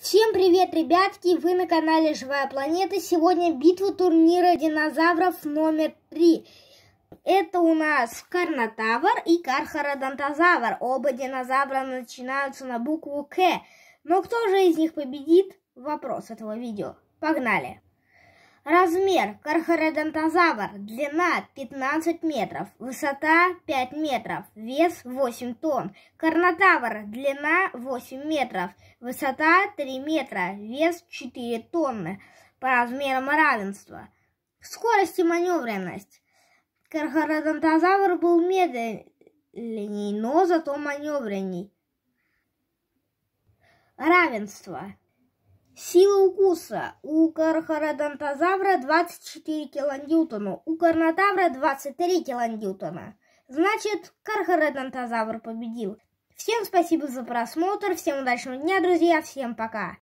Всем привет, ребятки! Вы на канале Живая Планета. Сегодня битва турнира динозавров номер три. Это у нас Карнотавр и Кархародонтозавр. Оба динозавра начинаются на букву К. Но кто же из них победит? Вопрос этого видео. Погнали! Размер кархародонтозавр, длина 15 метров, высота 5 метров, вес 8 тонн. Карнотавр, длина 8 метров, высота 3 метра, вес 4 тонны, по размерам равенства. Скорость и маневренность. Кархародонтозавр был медленней, но зато маневренней. Равенство. Сила укуса. У Кархародонтозавра 24 килоньютона, у карнотавра 23 килоньютона. Значит, Кархародонтозавр победил. Всем спасибо за просмотр, всем удачного дня, друзья, всем пока!